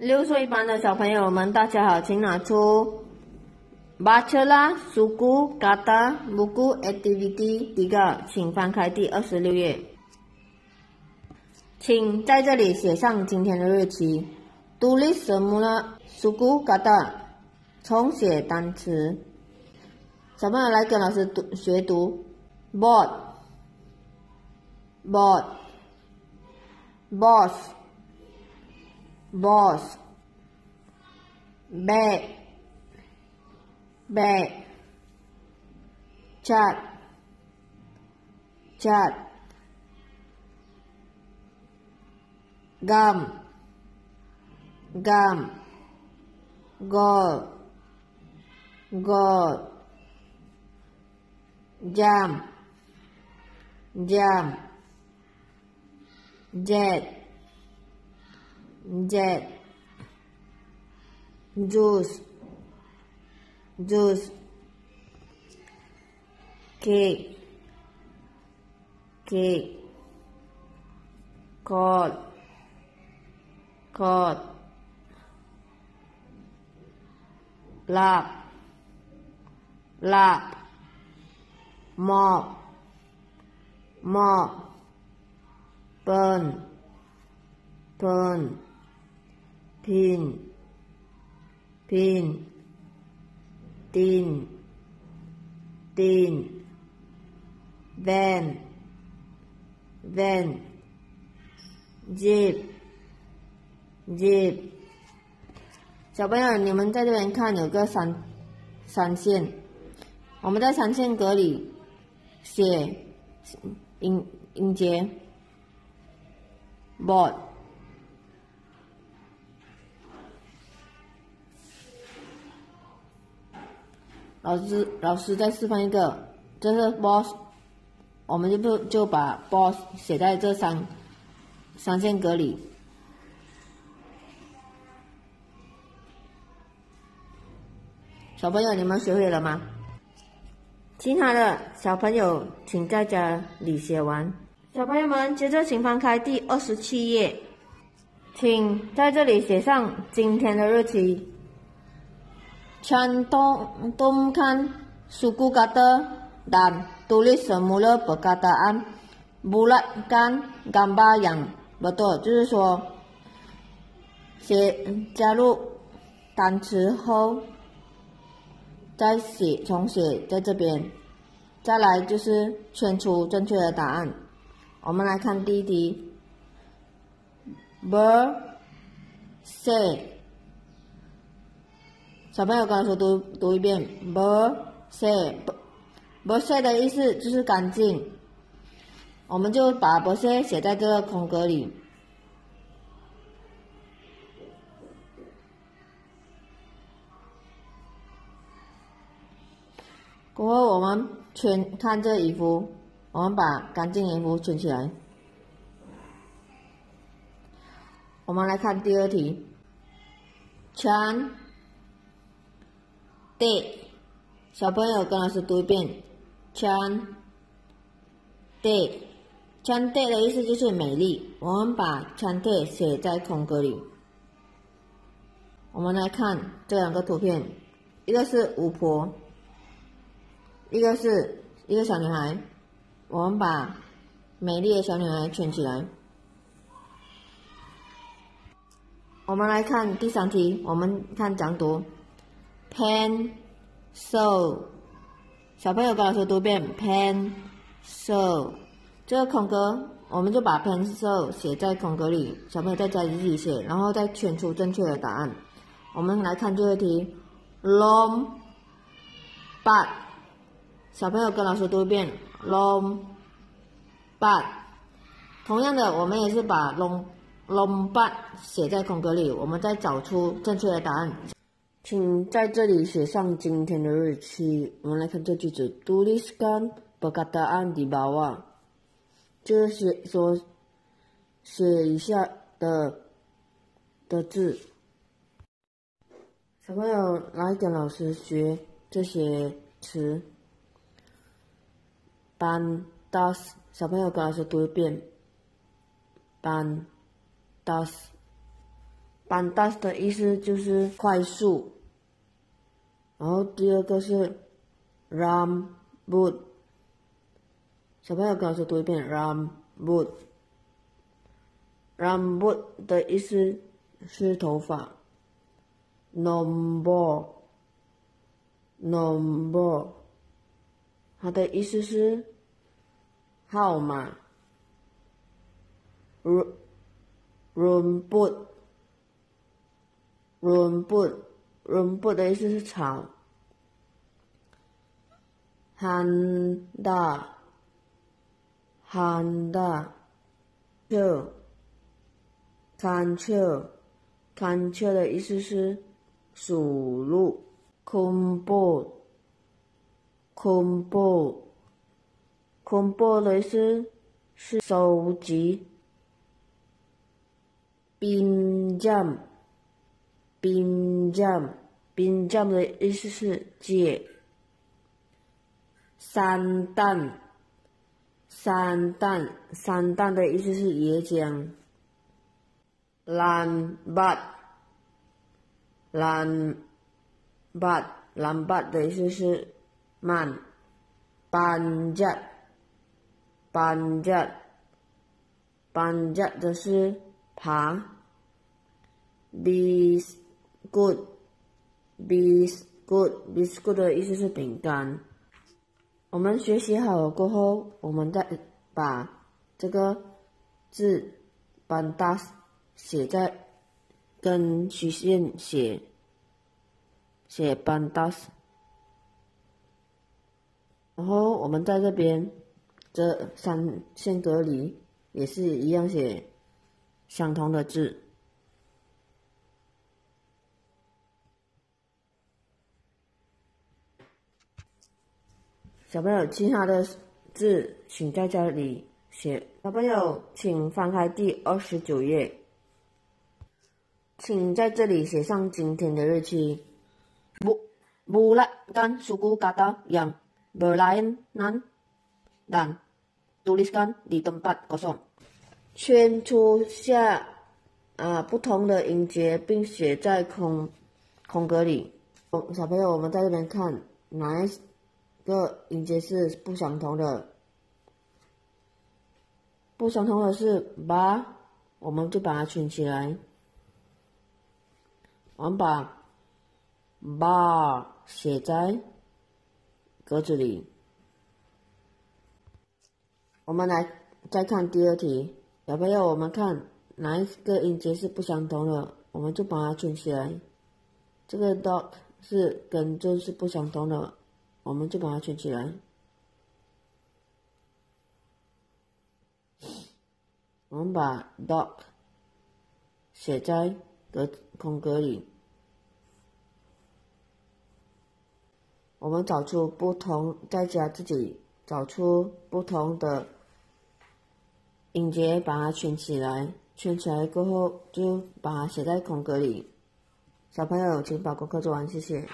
六岁班的小朋友们，大家好，请拿出《巴切拉书库》卡达布库 Activity 第个，请翻开第二十六页，请在这里写上今天的日期。读 list 什么呢？书库卡达，重写单词。小朋友来跟老师读学读，board，board，boss。boss bed bed chart chart gum gum gold gold jam jam jet jet jus, jus, cake cake Cold, Cold, lap lap mop mop burn burn p i n p i n t i n t i n v a n v a n j e e p j e e p 小朋友，你们在这边看，有个三三线，我们在三线格里写音音节。boat。老师，老师再示范一个，这是 boss，我们就不就把 boss 写在这三三线格里。小朋友，你们学会了吗？其他的小朋友，请在家里写完。小朋友们，接着请翻开第二十七页，请在这里写上今天的日期。全东东看苏古嘎德南独立什穆勒布嘎德安穆勒干干巴扬不多，就是说，写加入单词后，再写重写在这边，再来就是圈出正确的答案。我们来看第一题 b e 小朋友刚才说读读一遍“不谢”，“不谢”的意思就是干净。我们就把“ b 不谢”写在这个空格里。过后我们圈看这衣服，我们把干净衣服圈起来。我们来看第二题，圈。d 小朋友跟老师读一遍 c h a 对 c h a 的意思就是美丽。我们把 c h a 写在空格里。我们来看这两个图片，一个是巫婆，一个是一个小女孩。我们把美丽的小女孩圈起来。我们来看第三题，我们看讲读。pen，c i l 小朋友跟老师读一遍 pen，c i l 这个空格我们就把 pen，c i l 写在空格里，小朋友在家里自己写，然后再圈出正确的答案。我们来看最后一题 long，but，小朋友跟老师读一遍 long，but，同样的，我们也是把 long，long but 写在空格里，我们再找出正确的答案。请在这里写上今天的日期。我们来看这句子：“Dulisan berkata dibawa”，这些说写一下的的字。小朋友来跟老师学这些词。班 das，小朋友跟老师读一遍。班 das，班 das 的意思就是快速。然后第二个是 r a m b u t 小朋友跟老师读一遍 r a m b u t r a m b u t 的意思是头发，number，number，它的意思是号码 r o m r o o m r u m r o o m 绒布的意思是草 hand hand to c cant c a n 的意思是数入空不空不空不的意思是收集冰将冰将冰酱的意思是解，三旦，三旦，三旦的意思是也浆，兰巴，兰巴，兰巴的意思是慢，攀架，攀架，攀架的是爬，be good。be good，be good 的意思是饼干。我们学习好了过后，我们再把这个字，b a n d a s 写在跟虚线写，写 b a n d a s 然后我们在这边这三线隔离也是一样写相同的字。小朋友，其他的字请在这里写。小朋友，请翻开第二十九页，请在这里写上今天的日期。不不来干，数股加到羊，不来难杜独斯干，立冬八歌颂。圈出下啊不同的音节，并写在空空格里。小朋友，我们在这边看，？Nice 个音节是不相同的，不相同的是 b 我们就把它圈起来。我们把 bar 写在格子里。我们来再看第二题，小朋友，我们看哪一个音节是不相同的，我们就把它圈起来。这个 dog 是跟就是不相同的。我们就把它圈起来。我们把 “dog” 写在格空格里。我们找出不同，在家自己找出不同的音节，把它圈起来。圈起来过后，就把它写在空格里。小朋友，请把功课做完，谢谢。